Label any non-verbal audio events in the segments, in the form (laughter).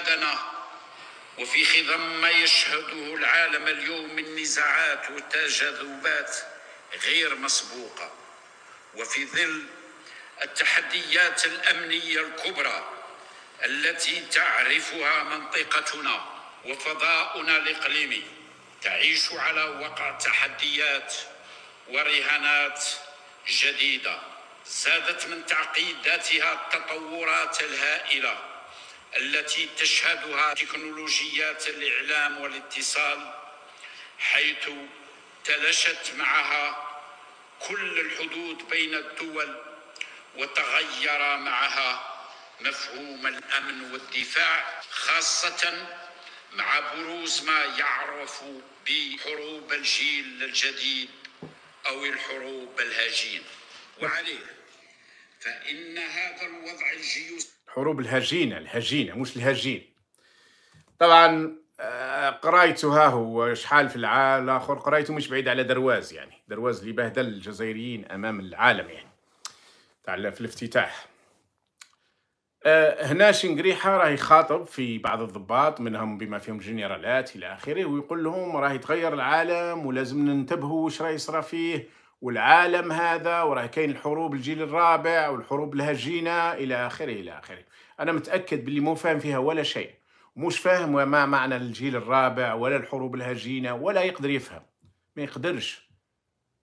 بلادنا وفي خضم ما يشهده العالم اليوم من نزاعات وتجاذبات غير مسبوقه وفي ظل التحديات الامنيه الكبرى التي تعرفها منطقتنا وفضاؤنا الاقليمي تعيش على وقع تحديات ورهانات جديده زادت من تعقيداتها التطورات الهائله التي تشهدها تكنولوجيات الإعلام والاتصال حيث تلاشت معها كل الحدود بين الدول وتغير معها مفهوم الأمن والدفاع خاصة مع بروز ما يعرف بحروب الجيل الجديد أو الحروب الهجين وعليه فإن هذا الوضع الجيوسي حروب الهجينة الهجينة مش الهجين طبعا آه، قرايته هو شحال في العالم الاخر قرايته مش بعيد على درواز يعني درواز اللي بهدل الجزائريين امام العالم يعني تاع في الافتتاح آه، هنا شنقريحة راه يخاطب في بعض الضباط منهم بما فيهم جنرالات الى اخره ويقول لهم راه يتغير العالم ولازم ننتبهوا واش راه يصرى فيه والعالم هذا وراه كاين الحروب الجيل الرابع والحروب الهجينه الى اخره الى اخره انا متاكد باللي مو فاهم فيها ولا شيء مش فاهم ما معنى الجيل الرابع ولا الحروب الهجينه ولا يقدر يفهم ما يقدرش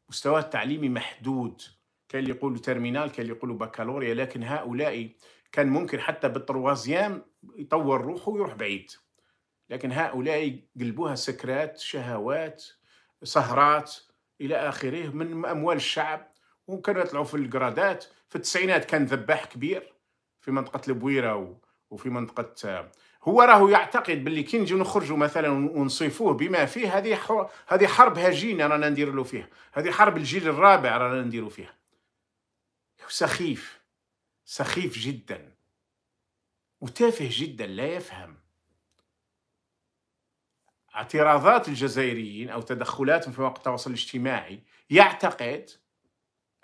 مستواه التعليمي محدود كان اللي يقولوا ترمينال كان اللي يقولوا بكالوريا لكن هؤلاء كان ممكن حتى بالتروازيام يطور روحه ويروح بعيد لكن هؤلاء قلبوها سكرات شهوات سهرات الى اخره من اموال الشعب وكانوا يطلعوا في الجرادات في التسعينات كان ذباح كبير في منطقه البويره وفي منطقه آه، هو راهو يعتقد باللي كي نجيو نخرجوا مثلا ونصيفوه بما فيه هذه هذه حرب هجينه رانا ندير له فيها هذه حرب الجيل الرابع رانا نديروا فيها سخيف سخيف جدا وتافه جدا لا يفهم اعتراضات الجزائريين أو تدخلاتهم في مواقع التواصل الاجتماعي يعتقد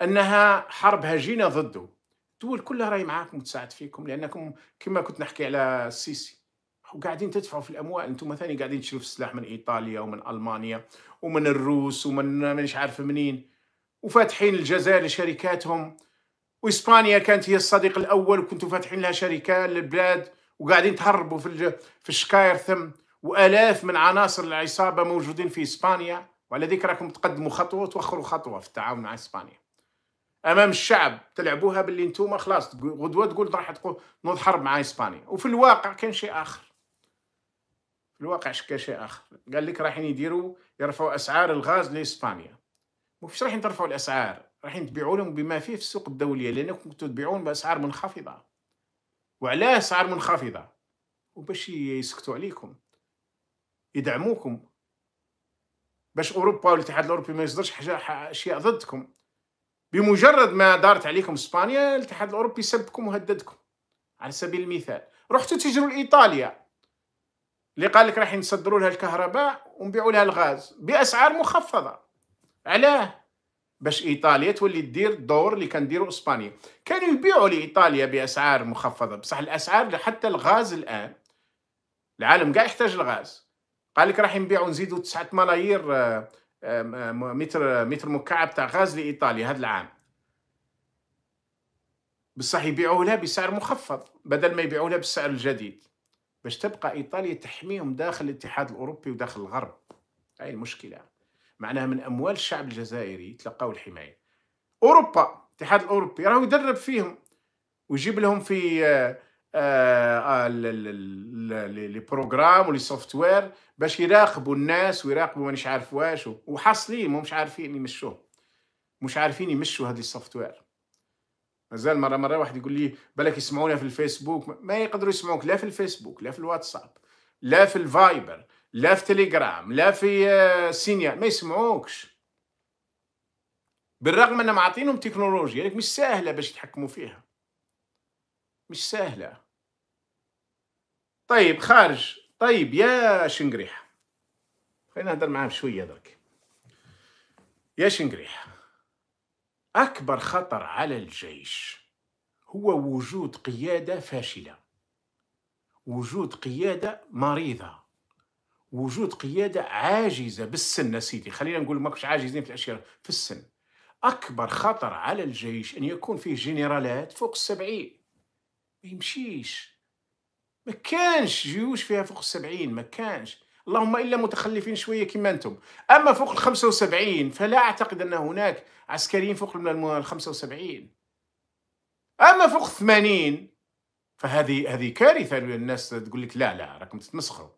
أنها حرب هجينة ضده الدول كلها راهي معاكم وتساعد فيكم لأنكم كما كنت نحكي على السيسي وقاعدين تدفعوا في الاموال انتم ثاني قاعدين تشيلوا في السلاح من ايطاليا ومن المانيا ومن الروس ومن مش عارف منين وفاتحين الجزائر لشركاتهم واسبانيا كانت هي الصديق الاول وكنتوا فاتحين لها شركه للبلاد وقاعدين تهربوا في في الشكاير ثم والاف من عناصر العصابه موجودين في اسبانيا وعلى ذيك راكم تقدموا خطوه وتوخروا خطوه في التعاون مع اسبانيا امام الشعب تلعبوها باللي نتوما خلاص غدوه تقول راح تقول نوض حرب مع اسبانيا وفي الواقع كان شيء اخر في الواقع كان شيء اخر قال لك رايحين يديروا يرفعوا اسعار الغاز لاسبانيا وفيش رايحين ترفعوا الاسعار رايحين تبيعوا لهم بما فيه في السوق الدوليه لانكم كنتوا تبيعون باسعار منخفضه وعلاه اسعار منخفضه وباش يسكتوا عليكم يدعموكم باش اوروبا والاتحاد الاوروبي ما يصدرش حاجه اشياء ضدكم بمجرد ما دارت عليكم اسبانيا الاتحاد الاوروبي سبكم وهددكم على سبيل المثال رحتوا تجروا لايطاليا اللي قال لك راح نصدروا لها الكهرباء ونبيعوا لها الغاز باسعار مخفضه علاه باش ايطاليا تولي تدير الدور اللي كان ديرو اسبانيا كانوا يبيعوا لايطاليا باسعار مخفضه بصح الاسعار حتى الغاز الان العالم قاع يحتاج الغاز قال لك راح نبيعوا نزيدوا 9 ملايير آه، متر متر مكعب تاع غاز لايطاليا هذا العام بصح يبيعوه لها بسعر مخفض بدل ما يبيعوه لها بالسعر الجديد باش تبقى ايطاليا تحميهم داخل الاتحاد الاوروبي وداخل الغرب هاي المشكله معناها من اموال الشعب الجزائري تلقاو الحمايه اوروبا الاتحاد الاوروبي راهو يدرب فيهم ويجيب لهم في آه، آه، آه، لي بروغرام ولي سوفتوير باش يراقبوا الناس ويراقبوا مانيش عارف واش وحاصلين مش عارفين يمشوه مش عارفين يمشوا لي السوفتوير مازال مره مره واحد يقول لي بالك يسمعونا في الفيسبوك ما يقدروا يسمعوك لا في الفيسبوك لا في الواتساب لا في الفايبر لا في تليجرام لا في آه، سينيا ما يسمعوكش بالرغم ان معطينهم تكنولوجيا لك مش سهله باش يتحكموا فيها مش سهله طيب خارج طيب يا شنقريح خلينا نهضر معاه شويه درك يا شنقريح اكبر خطر على الجيش هو وجود قياده فاشله وجود قياده مريضه وجود قياده عاجزه بالسن سيدي خلينا نقول ماكوش عاجزين في الاشياء في السن اكبر خطر على الجيش ان يكون فيه جنرالات فوق السبعين ما يمشيش ما كانش جيوش فيها فوق السبعين ما كانش اللهم الا متخلفين شويه كما انتم اما فوق ال 75 فلا اعتقد ان هناك عسكريين فوق ال 75 اما فوق 80 فهذه هذه كارثه الناس تقول لك لا لا راكم تتمسخروا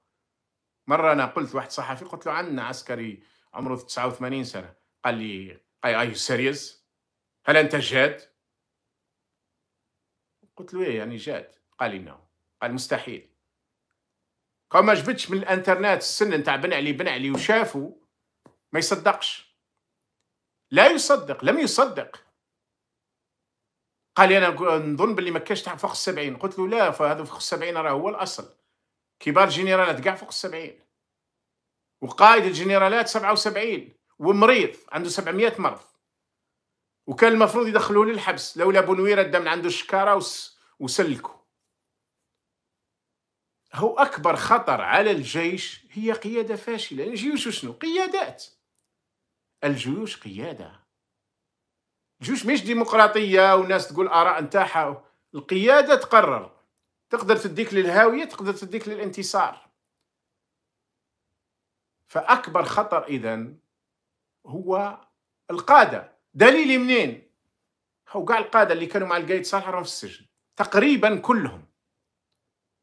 مره انا قلت واحد صحفي قلت له عندنا عسكري عمره 89 سنه قال لي اي اي سيريس هل انت جاد؟ قلت له ايه يعني جاد قال لي نعم قال مستحيل قال ما جبتش من الانترنت السن نتاع بن علي بن علي وشافوا ما يصدقش لا يصدق لم يصدق قال لي انا نظن باللي ما كاش تاع فوق السبعين قلت له لا فهذا فوق السبعين راه هو الاصل كبار الجنرالات كاع فوق السبعين وقائد الجنرالات سبعة وسبعين ومريض عنده 700 مرض وكان المفروض يدخلوه للحبس لولا بنويره الدم عنده الشكاره وسلكو هو أكبر خطر على الجيش هي قيادة فاشلة الجيوش شنو قيادات الجيوش قيادة الجيوش مش ديمقراطية وناس تقول آراء نتاعها القيادة تقرر تقدر تديك للهاوية تقدر تديك للانتصار فأكبر خطر إذا هو القادة دليلي منين هو كاع القادة اللي كانوا مع القايد صالح راهم في السجن تقريبا كلهم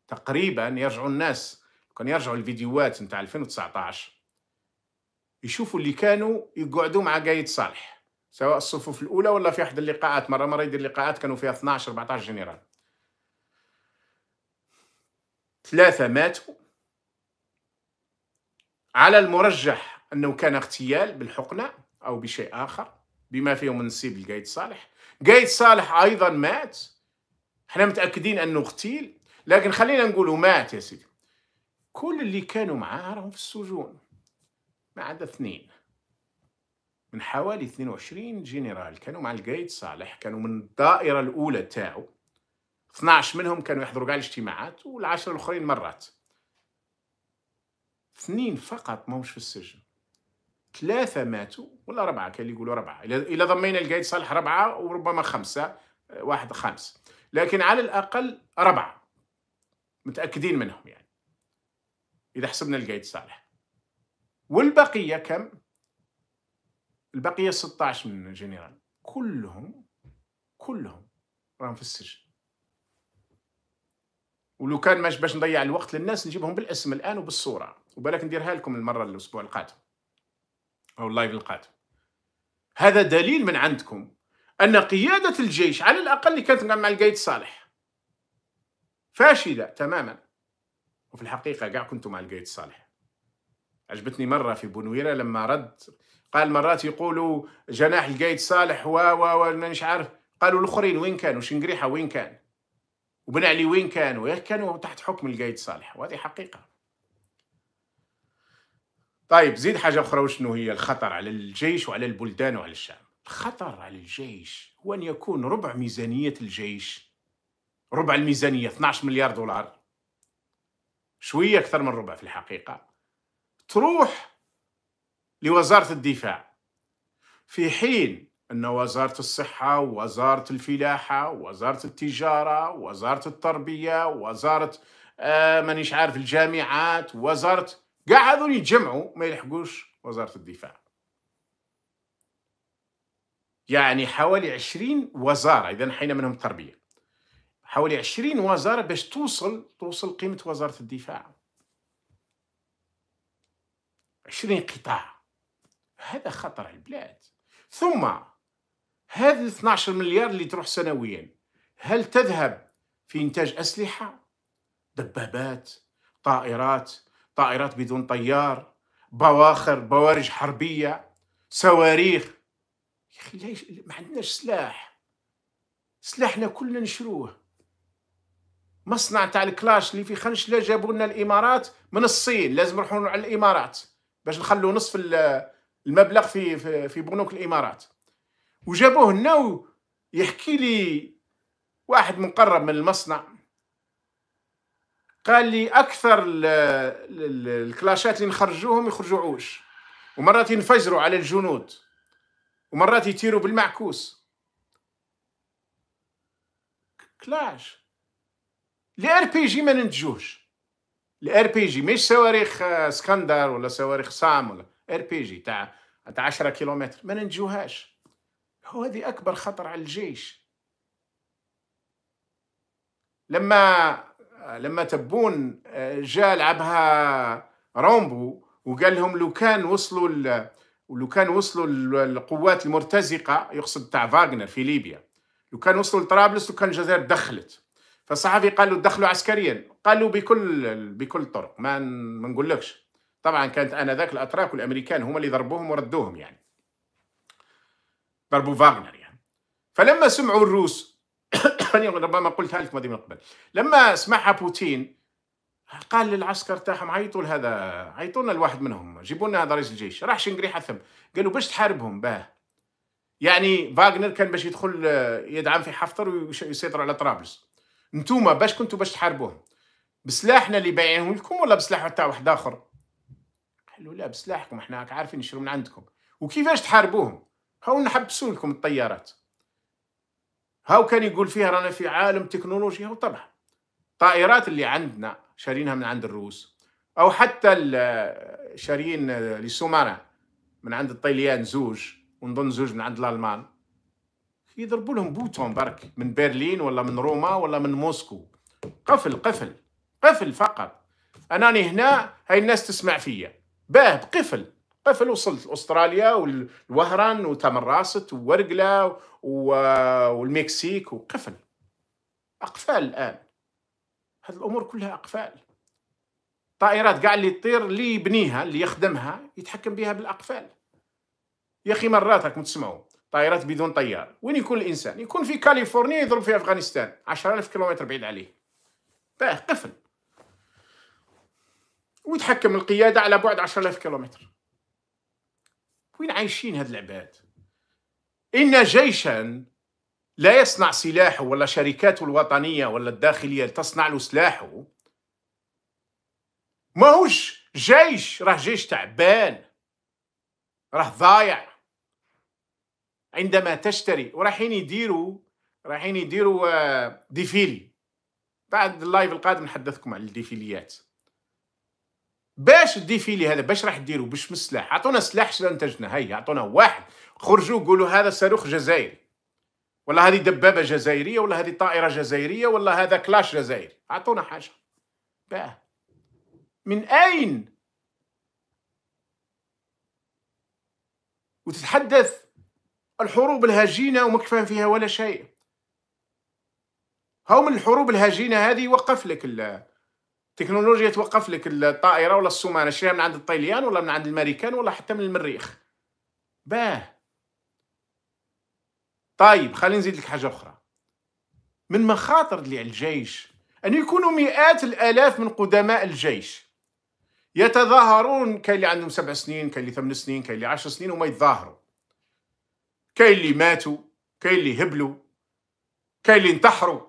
تقريبا يرجعوا الناس كان يرجعوا الفيديوهات نتاع 2019 يشوفوا اللي كانوا يقعدوا مع قايد صالح سواء الصفوف الاولى ولا في احد اللقاءات مره مره يدير لقاءات كانوا فيها 12 14 جنرال ثلاثه ماتوا على المرجح انه كان اغتيال بالحقنه او بشيء اخر بما فيهم نسيب القايد صالح قايد صالح ايضا مات احنا متاكدين انه اغتيل لكن خلينا نقولوا مات يا سيدي كل اللي كانوا معاه راهم في السجون ما عدا اثنين من حوالي 22 جنرال كانوا مع القايد صالح كانوا من الدائره الاولى تاعو 12 منهم كانوا يحضروا كاع الاجتماعات والعشره الاخرين مرات اثنين فقط ماهمش في السجن ثلاثه ماتوا ولا اربعه كان اللي يقولوا ربعه الا ضمينا القايد صالح ربعه وربما خمسه واحد خمس لكن على الاقل ربعه متاكدين منهم يعني اذا حسبنا القيد صالح والبقيه كم؟ البقيه 16 من الجنرال كلهم كلهم راهم في السجن ولو كان ماش باش نضيع الوقت للناس نجيبهم بالاسم الان وبالصوره وبالك نديرها لكم المره الاسبوع القادم او اللايف القادم هذا دليل من عندكم ان قياده الجيش على الاقل اللي كانت مع القايد صالح فاشله تماما وفي الحقيقه قاع كنت مع القايد الصالح عجبتني مره في بونويره لما رد قال مرات يقولوا جناح القايد صالح و و و مانيش عارف قالوا الاخرين وين كانوا شنقريحه وين كان وبن علي وين كانوا كانوا تحت حكم القايد صالح وهذه حقيقه طيب زيد حاجه اخرى وشنو هي الخطر على الجيش وعلى البلدان وعلى الشعب الخطر على الجيش هو ان يكون ربع ميزانيه الجيش ربع الميزانيه 12 مليار دولار شويه اكثر من ربع في الحقيقه تروح لوزاره الدفاع في حين ان وزاره الصحه ووزاره الفلاحه ووزاره التجاره ووزاره التربيه ووزاره آه مانيش عارف الجامعات وزاره كاع هذول يتجمعوا ما يلحقوش وزاره الدفاع يعني حوالي 20 وزاره اذا حين منهم التربيه حوالي 20 وزاره باش توصل توصل قيمه وزاره الدفاع 20 قطاع هذا خطر على البلاد ثم هذه 12 مليار اللي تروح سنويا هل تذهب في انتاج اسلحه دبابات طائرات طائرات بدون طيار بواخر بوارج حربيه صواريخ يا اخي ما عندناش سلاح سلاحنا كلنا نشروه مصنع تاع الكلاش اللي في خنشله جابوا لنا الامارات من الصين لازم نروحوا على الامارات باش نخلوا نصف المبلغ في في, في بنوك الامارات وجابوه لنا يحكي لي واحد مقرب من المصنع قال لي اكثر الكلاشات اللي نخرجوهم يخرجوعوش عوش ومرات ينفجروا على الجنود ومرات يتيروا بالمعكوس كلاش الار بي جي ما ننتجوش الار بي جي مش صواريخ اسكندر آه، ولا صواريخ صام ولا ار بي جي تاع تاع 10 كيلومتر ما ننتجوهاش هو هذه اكبر خطر على الجيش لما آه، لما تبون آه، جاء لعبها رومبو وقال لهم لو كان وصلوا ال... ولو كان وصلوا القوات المرتزقه يقصد تاع فاغنر في ليبيا لو كان وصلوا لطرابلس لو كان الجزائر دخلت فالصحفي قال له دخلوا عسكريا قالوا بكل بكل الطرق ما ما نقولكش طبعا كانت انذاك الاتراك والامريكان هما اللي ضربوهم وردوهم يعني ضربوا فاغنر يعني فلما سمعوا الروس (coughs) ربما قلتها لكم هذه من قبل لما سمعها بوتين قال للعسكر تاعهم عيطوا لهذا عيطوا لنا لواحد منهم جيبوا لنا هذا رئيس الجيش راح شنقري حثم قالوا باش تحاربهم باه يعني فاغنر كان باش يدخل يدعم في حفتر ويسيطر على طرابلس نتوما باش كنتوا باش تحاربوهم بسلاحنا اللي بايعينه لكم ولا بسلاح تاع واحد اخر قالوا لا بسلاحكم احنا راك عارفين نشرو من عندكم وكيفاش تحاربوهم هاو نحبسوا لكم الطيارات هاو كان يقول فيها رانا في عالم تكنولوجيا وطبعا الطائرات اللي عندنا شارينها من عند الروس او حتى شارين لي من عند الطليان زوج ونظن زوج من عند الالمان يضربوا لهم بوتون برك من برلين ولا من روما ولا من موسكو قفل قفل قفل فقط اناني هنا هاي الناس تسمع فيا باه قفل قفل وصلت لاستراليا والوهران وتمراست وورقلة والمكسيك وقفل اقفال الان هذه الامور كلها اقفال طائرات قاع اللي تطير اللي يبنيها اللي يخدمها يتحكم بها بالاقفال يا اخي مرات راكم تسمعوا طائرات بدون طيار وين يكون الانسان يكون في كاليفورنيا يضرب في افغانستان 10000 كيلومتر بعيد عليه باه قفل ويتحكم القياده على بعد 10000 كيلومتر وين عايشين هاد العباد ان جيشا لا يصنع سلاحه ولا شركاته الوطنيه ولا الداخليه تصنع له سلاحه ماهوش جيش راه جيش تعبان راه ضايع عندما تشتري ورايحين يديروا رايحين يديروا آه، ديفيلي بعد اللايف القادم نحدثكم على الديفيليات باش الديفيلي هذا باش راح ديروا باش من السلاح اعطونا سلاح شنو انتجنا هيا اعطونا واحد خرجوا قولوا هذا صاروخ جزائري ولا هذه دبابه جزائريه ولا هذه طائره جزائريه ولا هذا كلاش جزائري اعطونا حاجه باه من اين وتتحدث الحروب الهجينة وما فاهم فيها ولا شيء هاو من الحروب الهجينة هذه يوقف لك التكنولوجيا توقف لك الطائرة ولا الصومانة شريها من عند الطليان ولا من عند الامريكان ولا حتى من المريخ باه طيب خلينا نزيد لك حاجة أخرى من مخاطر اللي على الجيش أن يكونوا مئات الآلاف من قدماء الجيش يتظاهرون كاين اللي عندهم سبع سنين كاين اللي ثمان سنين كاين اللي عشر سنين وما يتظاهروا كاين اللي ماتوا كاين اللي هبلوا كاين اللي انتحروا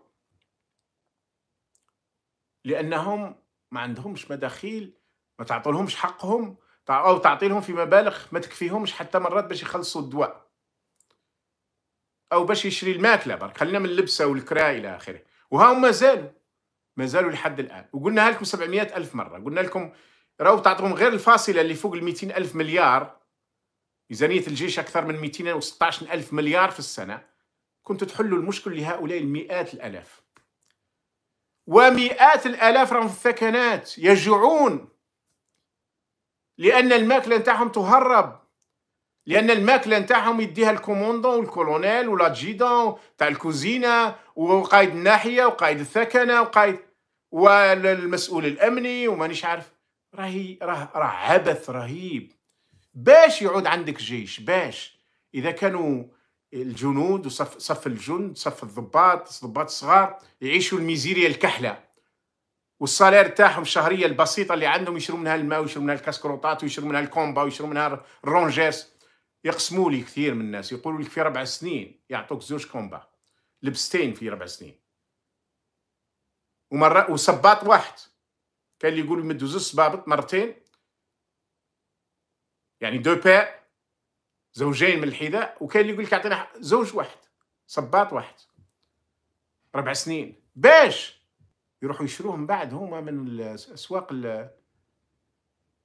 لانهم ما عندهمش مداخيل ما تعطولهمش حقهم او تعطي لهم في مبالغ ما تكفيهمش حتى مرات باش يخلصوا الدواء او باش يشري الماكله برك خلينا من اللبسه والكرا الى اخره وها هم مازالوا مازالوا لحد الان وقلنا لكم 700 الف مره قلنا لكم راهو تعطيهم غير الفاصله اللي فوق ال ألف مليار ميزانية الجيش أكثر من 216 ألف مليار في السنة كنت تحل المشكل لهؤلاء المئات الألاف ومئات الآلاف راهم في الثكنات يجوعون لأن الماكلة نتاعهم تهرب لان الماكله نتاعهم يديها الكوموندون والكولونيل والادجيدون تاع الكوزينه وقائد الناحيه وقائد الثكنه وقائد والمسؤول الامني ومانيش عارف راهي راه راه عبث رهيب باش يعود عندك جيش باش اذا كانوا الجنود وصف صف الجند صف الضباط الضباط الصغار يعيشوا الميزيريا الكحله والصالير تاعهم الشهريه البسيطه اللي عندهم يشروا منها الماء ويشروا منها الكاسكروطات ويشروا منها الكومبا ويشروا منها الرونجيس يقسموا لي كثير من الناس يقولوا لك في ربع سنين يعطوك زوج كومبا لبستين في ربع سنين ومره وصباط واحد كان اللي يقول يمدوا زوج صبابط مرتين يعني دو بير زوجين من الحذاء وكاين اللي يقول لك اعطينا زوج واحد صباط واحد ربع سنين باش يروحوا يشروهم من بعد هما من الاسواق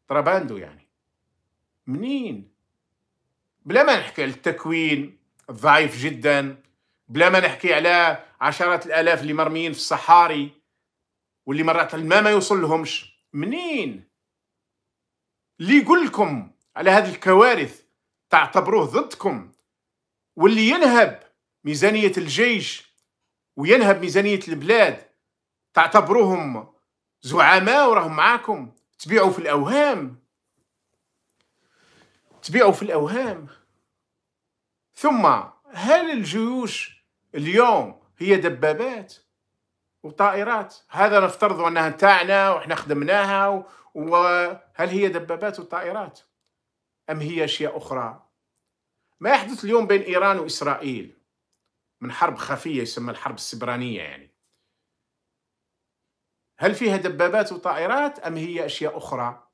طراباندو يعني منين بلا ما نحكي على التكوين ضعيف جدا بلا ما نحكي على عشرات الالاف اللي مرميين في الصحاري واللي مرات الماء ما يوصل لهمش منين اللي يقول لكم على هذه الكوارث تعتبروه ضدكم واللي ينهب ميزانية الجيش وينهب ميزانية البلاد تعتبروهم زعماء وراهم معاكم تبيعوا في الأوهام تبيعوا في الأوهام ثم هل الجيوش اليوم هي دبابات وطائرات هذا نفترض أنها تاعنا وإحنا خدمناها وهل هي دبابات وطائرات أم هي أشياء أخرى ما يحدث اليوم بين إيران وإسرائيل من حرب خفية يسمى الحرب السبرانية يعني هل فيها دبابات وطائرات أم هي أشياء أخرى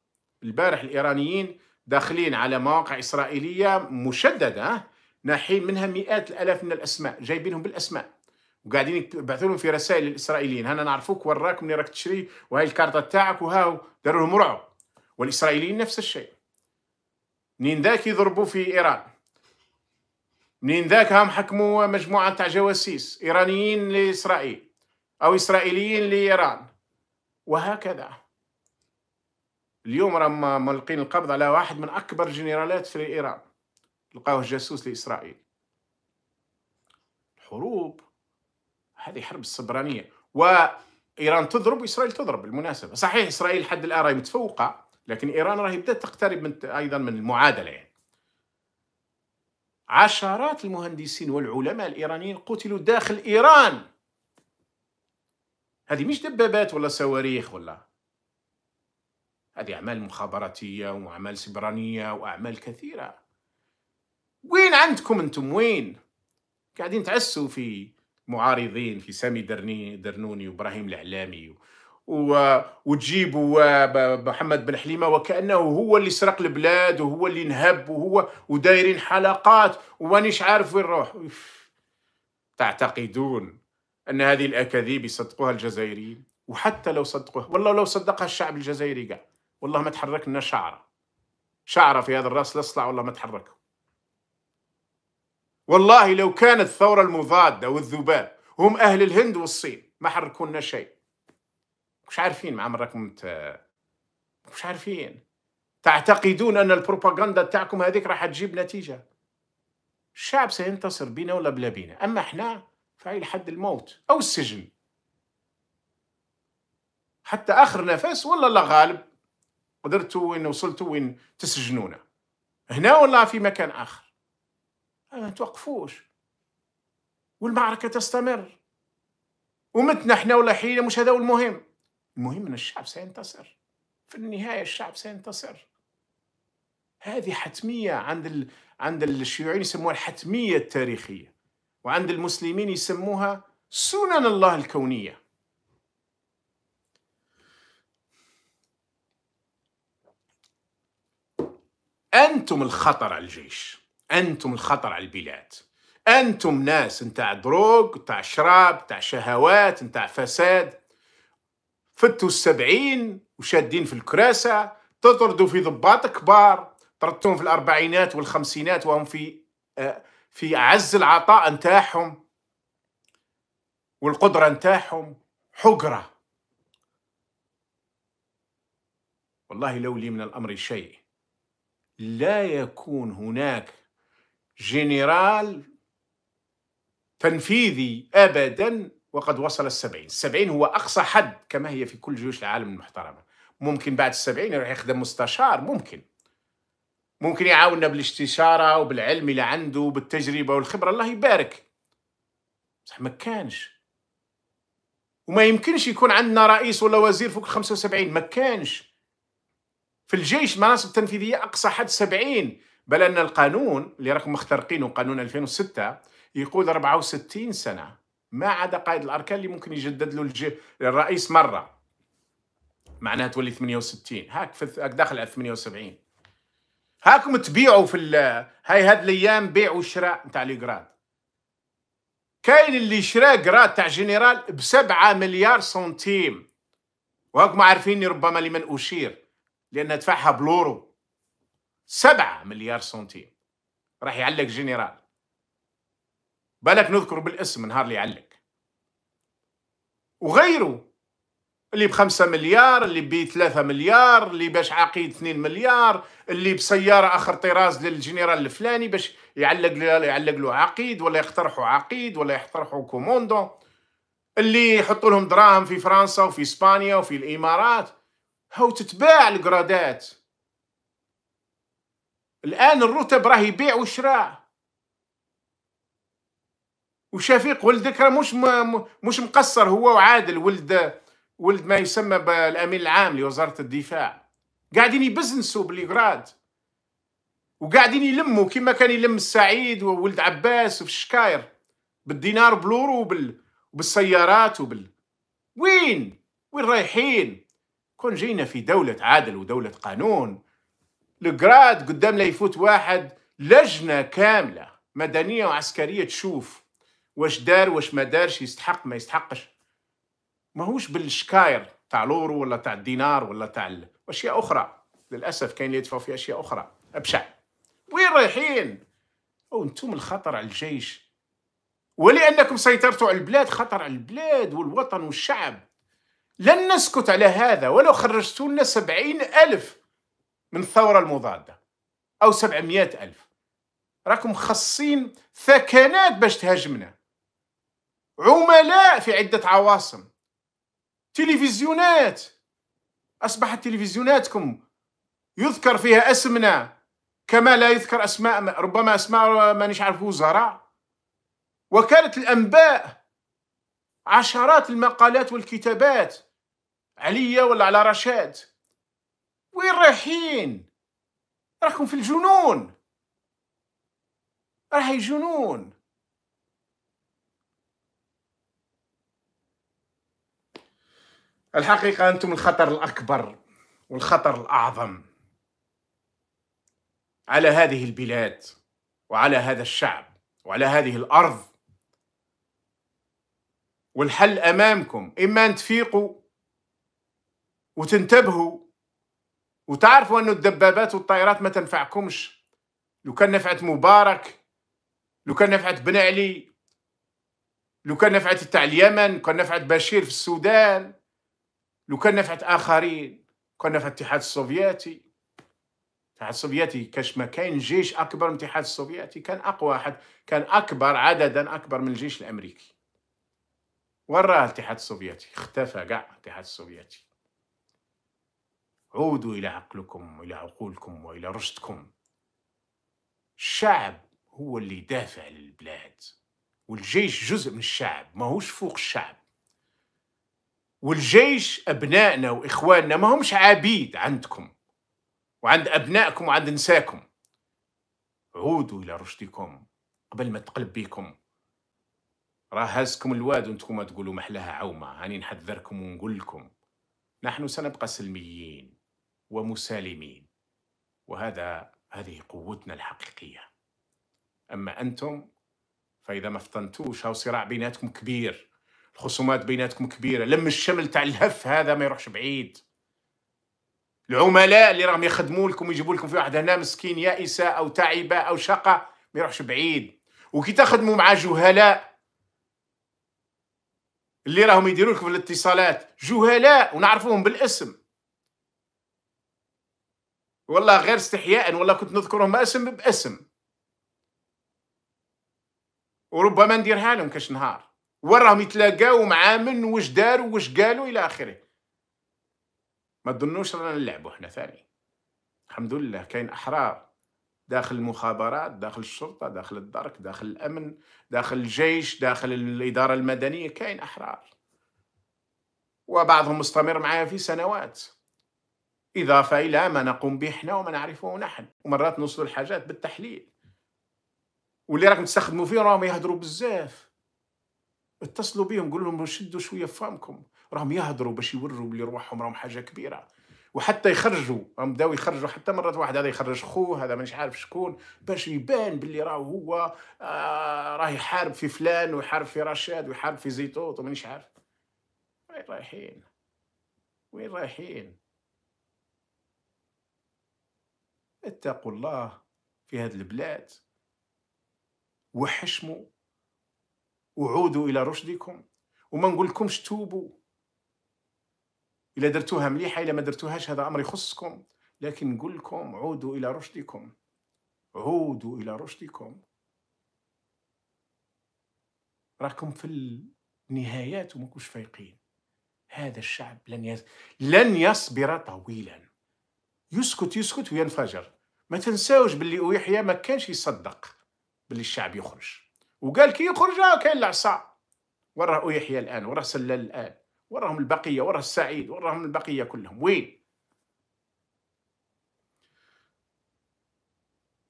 البارح الإيرانيين داخلين على مواقع إسرائيلية مشددة ناحين منها مئات الألاف من الأسماء جايبينهم بالأسماء وقاعدين يبعثوا لهم في رسائل للإسرائيليين هنا نعرفوك وراك منين راك تشري وهي الكارتة تاعك وهاو داروا لهم رعب والإسرائيليين نفس الشيء منين ذاك يضربوا في ايران منين ذاك هم حكموا مجموعه تاع جواسيس ايرانيين لاسرائيل او اسرائيليين لايران وهكذا اليوم راهم ملقين القبض على واحد من اكبر جنرالات في ايران لقاوه جاسوس لاسرائيل الحروب هذه حرب السبرانيه وايران تضرب واسرائيل تضرب بالمناسبه صحيح اسرائيل حد الان راهي متفوقه لكن إيران راهي بدأت تقترب من أيضا من المعادلة يعني. عشرات المهندسين والعلماء الإيرانيين قتلوا داخل إيران هذه مش دبابات ولا صواريخ ولا هذه أعمال مخابراتية وأعمال سبرانية وأعمال كثيرة وين عندكم أنتم وين قاعدين تعسوا في معارضين في سامي درني درنوني وإبراهيم العلامي وتجيبوا محمد بن حليمه وكانه هو اللي سرق البلاد وهو اللي نهب وهو ودايرين حلقات ومانيش عارف وين نروح تعتقدون ان هذه الاكاذيب يصدقوها الجزائريين وحتى لو صدقوها والله لو صدقها الشعب الجزائري كاع والله ما تحركنا شعره شعره في هذا الراس الاصلع والله ما تحرك والله لو كانت الثوره المضاده والذباب هم اهل الهند والصين ما حركونا شيء مش عارفين معامل راكم مش عارفين تعتقدون ان البروباغندا تاعكم هذيك راح تجيب نتيجه الشعب سينتصر بنا ولا بلا بنا اما احنا فاي لحد الموت او السجن حتى اخر نفس ولا لا غالب قدرتوا وين وصلتوا وين تسجنونا هنا ولا في مكان اخر آه، ما توقفوش والمعركه تستمر ومتنا احنا ولا حيله مش هذا هو المهم المهم أن الشعب سينتصر في النهاية الشعب سينتصر هذه حتمية عند ال... عند الشيوعيين يسموها الحتمية التاريخية وعند المسلمين يسموها سنن الله الكونية أنتم الخطر على الجيش أنتم الخطر على البلاد أنتم ناس نتاع دروج نتاع شراب نتاع شهوات نتاع فساد فتوا السبعين وشادين في الكراسة تطردوا في ضباط كبار طردتهم في الأربعينات والخمسينات وهم في آه، في عز العطاء نتاعهم والقدرة نتاعهم حقرة والله لو لي من الأمر شيء لا يكون هناك جنرال تنفيذي أبدا وقد وصل السبعين السبعين هو أقصى حد كما هي في كل جيوش العالم المحترمة ممكن بعد السبعين يروح يخدم مستشار ممكن ممكن يعاوننا بالاستشارة وبالعلم اللي عنده وبالتجربة والخبرة الله يبارك بصح ما كانش وما يمكنش يكون عندنا رئيس ولا وزير فوق 75 ما كانش في الجيش المناصب التنفيذية أقصى حد 70 بل أن القانون اللي راكم مخترقينه قانون 2006 يقول 64 سنة ما عدا قائد الاركان اللي ممكن يجدد له الج... الرئيس مره معناها تولي 68 هاك في هاك داخل على 78 هاكم تبيعوا في ال... هاي هاد الايام بيع وشراء نتاع جراد كاين اللي شرا جراد تاع جنرال ب 7 مليار سنتيم وهاكم عارفيني ربما لمن اشير لان دفعها بلورو 7 مليار سنتيم راح يعلق جنرال بالك نذكر بالاسم نهار اللي يعلق وغيره اللي بخمسة مليار اللي بثلاثة مليار اللي باش عقيد 2 مليار اللي بسيارة آخر طراز للجنرال الفلاني باش يعلق يعلق له عقيد ولا يقترحوا عقيد ولا يقترحوا كوموندو اللي يحطوا لهم دراهم في فرنسا وفي اسبانيا وفي الامارات هاو تتباع القرادات الان الرتب راه يبيع وشراء وشفيق ولدك راه مش مش مقصر هو وعادل ولد ولد ما يسمى بالامين العام لوزاره الدفاع قاعدين يبزنسوا بليغراد وقاعدين يلموا كما كان يلم السعيد وولد عباس وفي الشكاير بالدينار بلورو وبال وبالسيارات وبال وين وين رايحين كون جينا في دولة عدل ودولة قانون لقراد قدام لا يفوت واحد لجنة كاملة مدنية وعسكرية تشوف واش دار واش ما دارش يستحق ما يستحقش ماهوش بالشكاير تاع لورو ولا تاع الدينار ولا تاع اشياء اخرى للاسف كاين اللي يدفعوا في اشياء اخرى ابشع وين رايحين او انتم الخطر على الجيش ولانكم سيطرتوا على البلاد خطر على البلاد والوطن والشعب لن نسكت على هذا ولو خرجتوا لنا سبعين ألف من الثورة المضادة أو سبعمائة ألف راكم خصين ثكنات باش تهاجمنا عملاء في عدة عواصم تلفزيونات أصبحت تلفزيوناتكم يذكر فيها أسمنا كما لا يذكر أسماء ربما أسماء ما نعرف وزراء وكالة الأنباء عشرات المقالات والكتابات عليا ولا على رشاد وين رايحين راكم في الجنون راح جنون الحقيقة أنتم الخطر الأكبر والخطر الأعظم على هذه البلاد وعلى هذا الشعب وعلى هذه الأرض والحل أمامكم إما أن تفيقوا وتنتبهوا وتعرفوا أن الدبابات والطائرات ما تنفعكمش لو كان نفعت مبارك لو كان نفعت بن علي لو كان نفعت تاع اليمن لو كان نفعت بشير في السودان لو كان نفعت آخرين كان نفع الاتحاد السوفيتي الاتحاد السوفيتي كاش ما كاين جيش أكبر من الاتحاد السوفيتي كان أقوى واحد كان أكبر عددا أكبر من الجيش الأمريكي وين راه الاتحاد السوفيتي اختفى كاع الاتحاد السوفيتي عودوا إلى عقلكم وإلى عقولكم وإلى رشدكم الشعب هو اللي يدافع للبلاد والجيش جزء من الشعب ماهوش فوق الشعب والجيش أبنائنا وإخواننا ما همش عبيد عندكم وعند أبنائكم وعند نساكم عودوا إلى رشدكم قبل ما تقلب بيكم راه هازكم الواد ما تقولوا محلها عومة هاني نحذركم ونقول لكم نحن سنبقى سلميين ومسالمين وهذا هذه قوتنا الحقيقية أما أنتم فإذا ما فطنتوش هاو صراع بيناتكم كبير الخصومات بيناتكم كبيره لم الشمل تاع الهف هذا ما يروحش بعيد العملاء اللي راهم يخدموا لكم ويجيبوا لكم في واحد هنا مسكين يائسه او تعبه او شقه ما يروحش بعيد وكي تخدموا مع جهلاء اللي راهم يديروا لكم في الاتصالات جهلاء ونعرفوهم بالاسم والله غير استحياء والله كنت نذكرهم اسم باسم وربما نديرها لهم كاش نهار وين راهم يتلاقاو مع من واش داروا واش قالوا الى اخره ما تظنوش رانا نلعبوا حنا ثاني الحمد لله كاين احرار داخل المخابرات داخل الشرطه داخل الدرك داخل الامن داخل الجيش داخل الاداره المدنيه كاين احرار وبعضهم مستمر معايا في سنوات إضافة إلى ما نقوم به حنا وما نعرفه نحن ومرات نوصلوا الحاجات بالتحليل واللي راكم تستخدموا فيه راهم يهدروا بزاف اتصلوا بيهم قولوا لهم شدوا شويه فمكم راهم يهضروا باش يوروا بلي رواحهم راهم حاجه كبيره وحتى يخرجوا راهم بداو يخرجوا حتى مرات واحد هذا يخرج خوه هذا مانيش عارف شكون باش يبان بلي راه هو آه راه يحارب في فلان ويحارب في رشاد ويحارب في زيتوت ومانيش عارف وين رايحين وين رايحين اتقوا الله في هذه البلاد وحشموا وعودوا الى رشدكم وما نقولكمش توبوا الا درتوها مليحه الا ما درتوهاش هذا امر يخصكم لكن نقول لكم عودوا الى رشدكم عودوا الى رشدكم راكم في النهايات وماكوش فايقين هذا الشعب لن يز... لن يصبر طويلا يسكت يسكت وينفجر ما تنساوش باللي يحيى ما كانش يصدق باللي الشعب يخرج وقال كي يخرج كاين العصا وراه يحيى الان وراه سلال الان وراهم البقيه وراه السعيد وراهم البقيه كلهم وين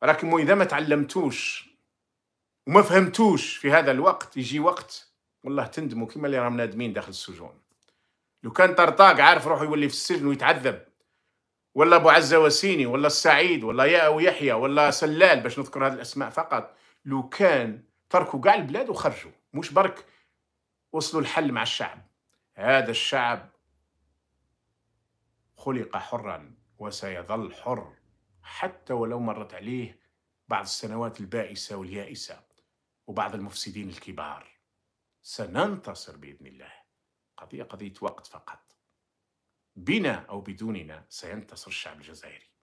راكم اذا ما تعلمتوش وما فهمتوش في هذا الوقت يجي وقت والله تندموا كما اللي راهم نادمين داخل السجون لو كان طرطاق عارف روحه يولي في السجن ويتعذب ولا ابو عزه وسيني ولا السعيد ولا يا ويحيى ولا سلال باش نذكر هذه الاسماء فقط لو كان تركوا كاع البلاد وخرجوا مش برك وصلوا الحل مع الشعب هذا الشعب خلق حرا وسيظل حر حتى ولو مرت عليه بعض السنوات البائسة واليائسة وبعض المفسدين الكبار سننتصر بإذن الله قضية قضية وقت فقط بنا أو بدوننا سينتصر الشعب الجزائري